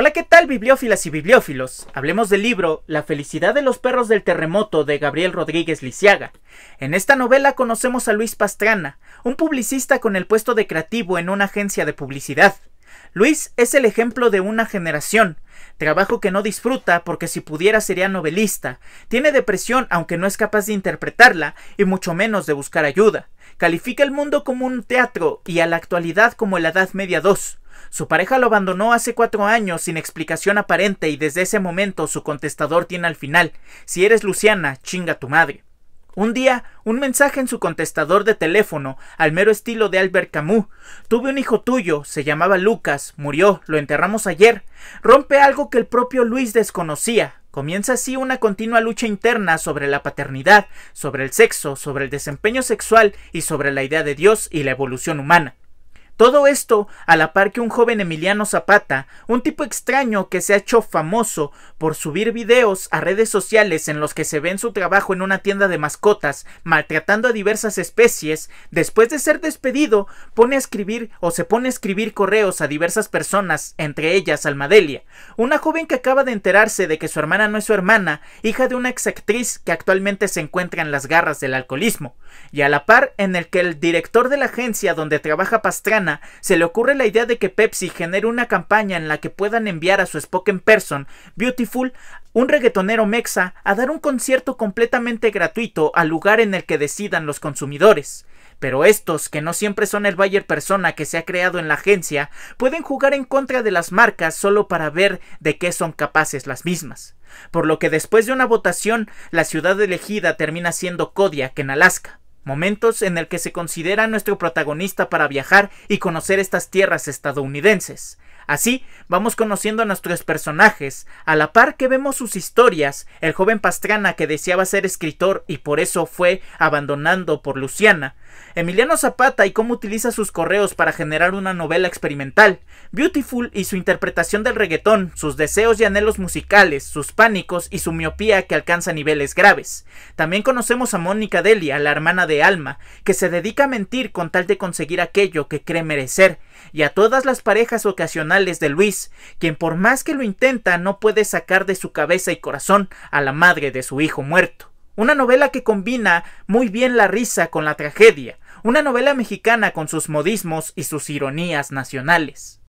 Hola, ¿qué tal bibliófilas y bibliófilos? Hablemos del libro La felicidad de los perros del terremoto de Gabriel Rodríguez Lisiaga. En esta novela conocemos a Luis Pastrana, un publicista con el puesto de creativo en una agencia de publicidad. Luis es el ejemplo de una generación, trabajo que no disfruta porque si pudiera sería novelista, tiene depresión aunque no es capaz de interpretarla y mucho menos de buscar ayuda, califica el mundo como un teatro y a la actualidad como la Edad Media 2, Su pareja lo abandonó hace cuatro años sin explicación aparente y desde ese momento su contestador tiene al final, si eres Luciana, chinga tu madre. Un día, un mensaje en su contestador de teléfono, al mero estilo de Albert Camus. Tuve un hijo tuyo, se llamaba Lucas, murió, lo enterramos ayer. Rompe algo que el propio Luis desconocía. Comienza así una continua lucha interna sobre la paternidad, sobre el sexo, sobre el desempeño sexual y sobre la idea de Dios y la evolución humana. Todo esto a la par que un joven Emiliano Zapata, un tipo extraño que se ha hecho famoso por subir videos a redes sociales en los que se ve en su trabajo en una tienda de mascotas maltratando a diversas especies, después de ser despedido pone a escribir o se pone a escribir correos a diversas personas, entre ellas Almadelia, una joven que acaba de enterarse de que su hermana no es su hermana, hija de una exactriz que actualmente se encuentra en las garras del alcoholismo, y a la par en el que el director de la agencia donde trabaja Pastrana se le ocurre la idea de que Pepsi genere una campaña en la que puedan enviar a su Spoken Person, Beautiful, un reggaetonero mexa, a dar un concierto completamente gratuito al lugar en el que decidan los consumidores. Pero estos, que no siempre son el Bayer persona que se ha creado en la agencia, pueden jugar en contra de las marcas solo para ver de qué son capaces las mismas. Por lo que después de una votación, la ciudad elegida termina siendo Kodiak en Alaska momentos en el que se considera nuestro protagonista para viajar y conocer estas tierras estadounidenses. Así, vamos conociendo a nuestros personajes, a la par que vemos sus historias, el joven Pastrana que deseaba ser escritor y por eso fue abandonando por Luciana, Emiliano Zapata y cómo utiliza sus correos para generar una novela experimental, Beautiful y su interpretación del reggaetón, sus deseos y anhelos musicales, sus pánicos y su miopía que alcanza niveles graves. También conocemos a Mónica Delia, la hermana de de alma, que se dedica a mentir con tal de conseguir aquello que cree merecer, y a todas las parejas ocasionales de Luis, quien por más que lo intenta no puede sacar de su cabeza y corazón a la madre de su hijo muerto. Una novela que combina muy bien la risa con la tragedia, una novela mexicana con sus modismos y sus ironías nacionales.